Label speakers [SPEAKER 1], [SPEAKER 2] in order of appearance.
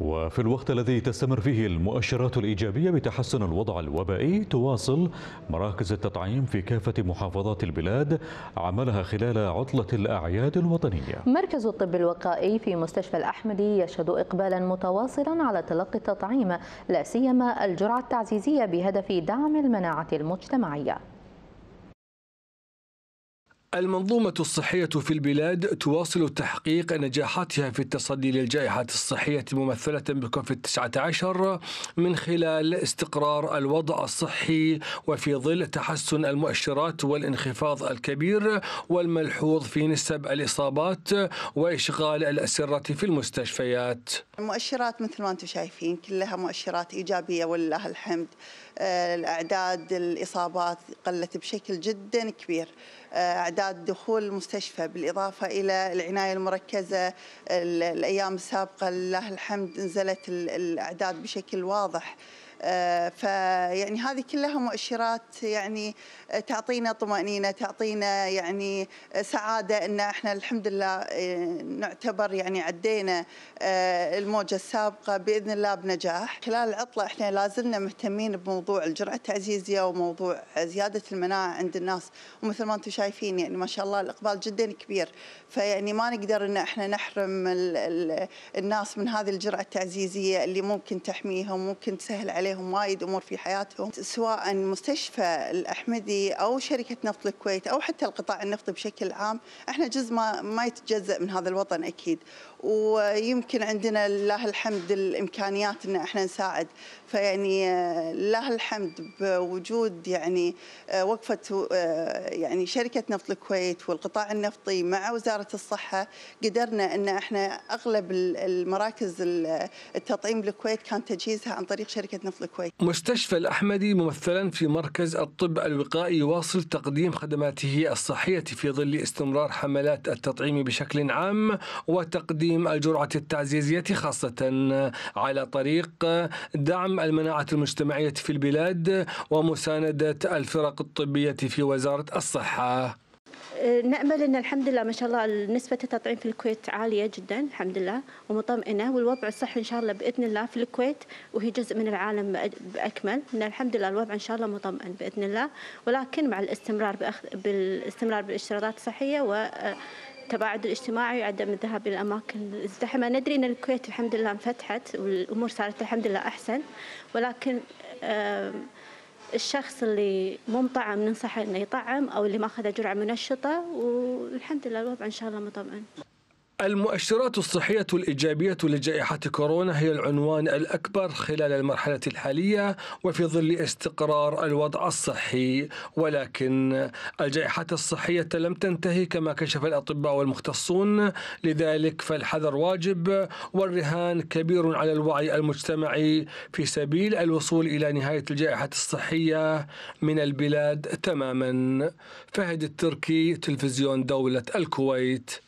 [SPEAKER 1] وفي الوقت الذي تستمر فيه المؤشرات الإيجابية بتحسن الوضع الوبائي تواصل مراكز التطعيم في كافة محافظات البلاد عملها خلال عطلة
[SPEAKER 2] الأعياد الوطنية مركز الطب الوقائي في مستشفى الأحمدي يشهد إقبالا متواصلا على تلقي التطعيم لا سيما الجرعة التعزيزية بهدف دعم المناعة المجتمعية
[SPEAKER 1] المنظومة الصحية في البلاد تواصل تحقيق نجاحاتها في التصدي للجائحة الصحية ممثلة بكوفيد 19 من خلال استقرار الوضع الصحي وفي ظل تحسن المؤشرات والانخفاض الكبير والملحوظ في نسب الإصابات وإشغال الأسرة في المستشفيات.
[SPEAKER 3] المؤشرات مثل ما أنتم شايفين كلها مؤشرات إيجابية ولله الحمد. آه، الأعداد الإصابات قلت بشكل جدا كبير. أعداد آه، اعداد دخول المستشفى بالاضافه الى العنايه المركزه الايام السابقه لله الحمد نزلت الاعداد بشكل واضح آه، فيعني هذه كلها مؤشرات يعني تعطينا طمأنينة تعطينا يعني سعادة أن احنا الحمد لله آه، نعتبر يعني عدينا آه، الموجة السابقة بإذن الله بنجاح خلال العطلة احنا لازلنا مهتمين بموضوع الجرعة التعزيزية وموضوع زيادة المناعة عند الناس ومثل ما أنتم شايفين يعني ما شاء الله الإقبال جدا كبير فيعني ما نقدر أن احنا نحرم الناس من هذه الجرعة التعزيزية اللي ممكن تحميهم ممكن تسهل عليهم عليهم وايد امور في حياتهم سواء مستشفى الاحمدي او شركه نفط الكويت او حتى القطاع النفطي بشكل عام احنا جزء ما ما يتجزا من هذا الوطن اكيد ويمكن عندنا لله الحمد الامكانيات ان احنا نساعد فيعني آه، لله الحمد بوجود يعني آه، وقفه آه، يعني شركه نفط الكويت والقطاع النفطي مع وزاره الصحه قدرنا ان احنا اغلب المراكز التطعيم بالكويت كان تجهيزها عن طريق شركه نفط الكويت.
[SPEAKER 1] مستشفى الاحمدي ممثلا في مركز الطب الوقائي يواصل تقديم خدماته الصحيه في ظل استمرار حملات التطعيم بشكل عام وتقديم تقديم الجرعة التعزيزية خاصة على طريق دعم المناعة المجتمعية في البلاد ومساندة الفرق الطبية في وزارة الصحة
[SPEAKER 2] أه، نأمل أن الحمد لله ما شاء الله نسبة التطعيم في الكويت عالية جدا الحمد لله ومطمئنة والوضع الصحي إن شاء الله بإذن الله في الكويت وهي جزء من العالم بأكمل أن الحمد لله الوضع إن شاء الله مطمئن بإذن الله ولكن مع الاستمرار بأخذ بالاستمرار بالاشتراطات الصحية و التباعد الاجتماعي وعدم الذهاب إلى الأماكن الزحمة ندري أن الكويت الحمد لله انفتحت والأمور صارت الحمد لله أحسن ولكن الشخص اللي مو مطعم ننصحه انه يطعم او اللي ماخذ جرعه منشطه والحمد لله الوضع ان شاء الله مطمئن
[SPEAKER 1] المؤشرات الصحية الإيجابية لجائحة كورونا هي العنوان الأكبر خلال المرحلة الحالية وفي ظل استقرار الوضع الصحي ولكن الجائحة الصحية لم تنتهي كما كشف الأطباء والمختصون لذلك فالحذر واجب والرهان كبير على الوعي المجتمعي في سبيل الوصول إلى نهاية الجائحة الصحية من البلاد تماما فهد التركي تلفزيون دولة الكويت